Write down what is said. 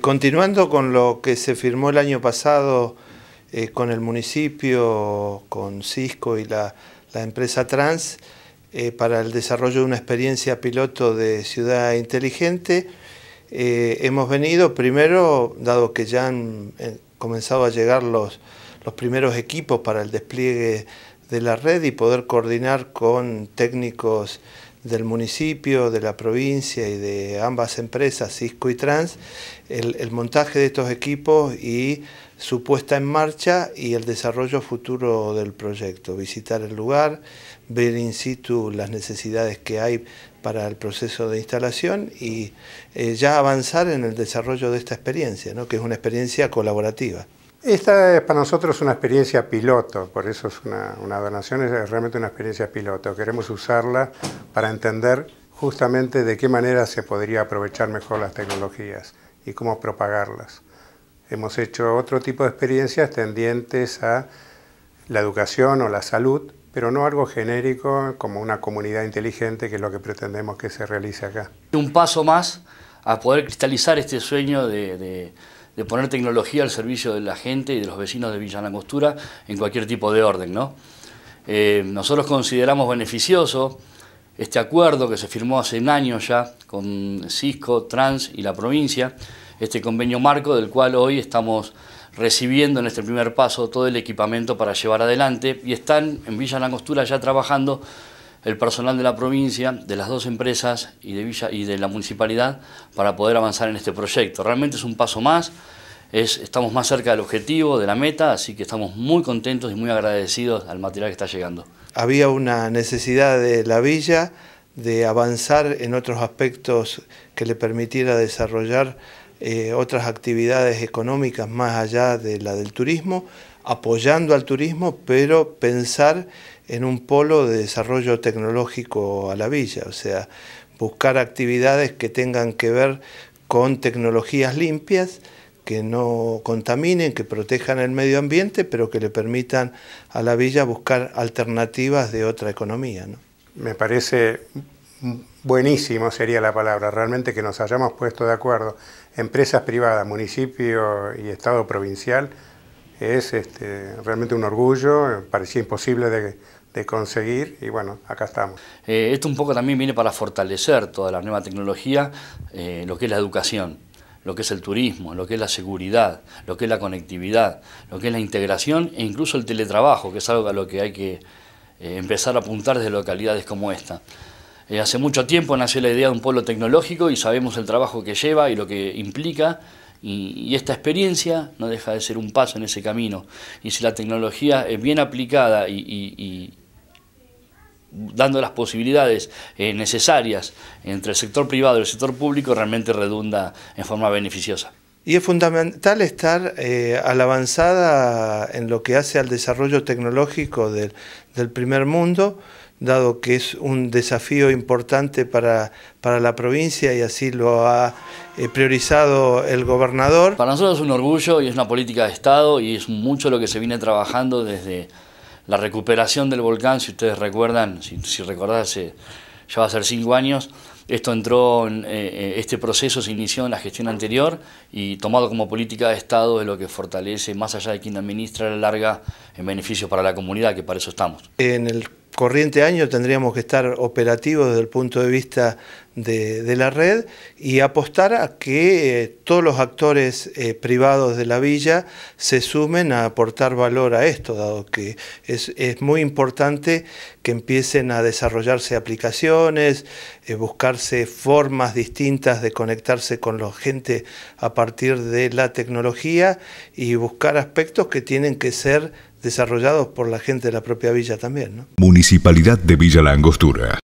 Continuando con lo que se firmó el año pasado eh, con el municipio, con Cisco y la, empresa Trans, eh, para el desarrollo de una experiencia piloto de ciudad inteligente, eh, hemos venido primero, dado que ya han comenzado a llegar los, los primeros equipos para el despliegue de la red y poder coordinar con técnicos del municipio, de la provincia y de ambas empresas, Cisco y Trans, el, montaje de estos equipos y su puesta en marcha y el desarrollo futuro del proyecto. Visitar el lugar, ver in situ las necesidades que hay para el proceso de instalación y eh, ya avanzar en el desarrollo de esta experiencia, que es una experiencia colaborativa. Esta es para nosotros una experiencia piloto, por eso es una, donación, es realmente una experiencia piloto. Queremos usarla para entender justamente de qué manera se podría aprovechar mejor las tecnologías y cómo propagarlas. Hemos hecho otro tipo de experiencias tendientes a la educación o la salud, pero no algo genérico como una comunidad inteligente, que es lo que pretendemos que se realice acá. Un paso más a poder cristalizar este sueño de de poner tecnología al servicio de la gente y de los vecinos de Villa Costura en cualquier tipo de orden. ¿no? Eh, nosotros consideramos beneficioso este acuerdo que se firmó hace un año ya con Cisco, Trans y la provincia, este convenio marco del cual hoy estamos recibiendo en este primer paso todo el equipamiento para llevar adelante y están en Villa Langostura ya trabajando el personal de la provincia, de las dos empresas y de, Villa, y de la municipalidad para poder avanzar en este proyecto. Realmente es un paso más, es, estamos más cerca del objetivo, de la meta, así que estamos muy contentos y muy agradecidos al material que está llegando. Había una necesidad de la villa de avanzar en otros aspectos que le permitiera desarrollar eh, otras actividades económicas más allá de la del turismo, apoyando al turismo, pero pensar en un polo de desarrollo tecnológico a la villa, o sea, buscar actividades que tengan que ver con tecnologías limpias, que no contaminen, que protejan el medio ambiente, pero que le permitan a la villa buscar alternativas de otra economía. Me parece buenísimo, sería la palabra, realmente que nos hayamos puesto de acuerdo, empresas privadas, municipio y Estado provincial, es este, realmente un orgullo, eh, parecía imposible de, conseguir y bueno, acá estamos. Eh, esto un poco también viene para fortalecer toda la nueva tecnología, eh, lo que es la educación, lo que es el turismo, lo que es la seguridad, lo que es la conectividad, lo que es la integración e incluso el teletrabajo, que es algo a lo que hay que empezar a apuntar desde localidades como esta. hace mucho tiempo nació la idea de un pueblo tecnológico y sabemos el trabajo que lleva y lo que implica y, esta experiencia no deja de ser un paso en ese camino. Y si la tecnología es bien aplicada y, dando las posibilidades eh, necesarias entre el sector privado y el sector público, realmente redunda en forma beneficiosa. Y es fundamental estar eh, a la avanzada en lo que hace al desarrollo tecnológico del primer mundo, dado que es un desafío importante para, para la provincia y así lo ha eh, priorizado el gobernador. Para nosotros es un orgullo y es una política de Estado y es mucho lo que se viene trabajando desde la recuperación del volcán, si ustedes recuerdan, si, si eh, ya va a ser cinco años, esto entró, en, eh, este proceso se inició en la gestión anterior y tomado como política de Estado es lo que fortalece, más allá de quien administra la larga, en beneficio para la comunidad, que para eso estamos. En el corriente año tendríamos que estar operativos desde el punto de vista de, la red y apostar a que eh, todos los actores eh, privados de la villa se sumen a aportar valor a esto, dado que es, muy importante que empiecen a desarrollarse aplicaciones, eh, buscarse formas distintas de conectarse con la gente a partir de la tecnología y buscar aspectos que tienen que ser desarrollados por la gente de la propia villa también. ¿no? Municipalidad de Villa Langostura.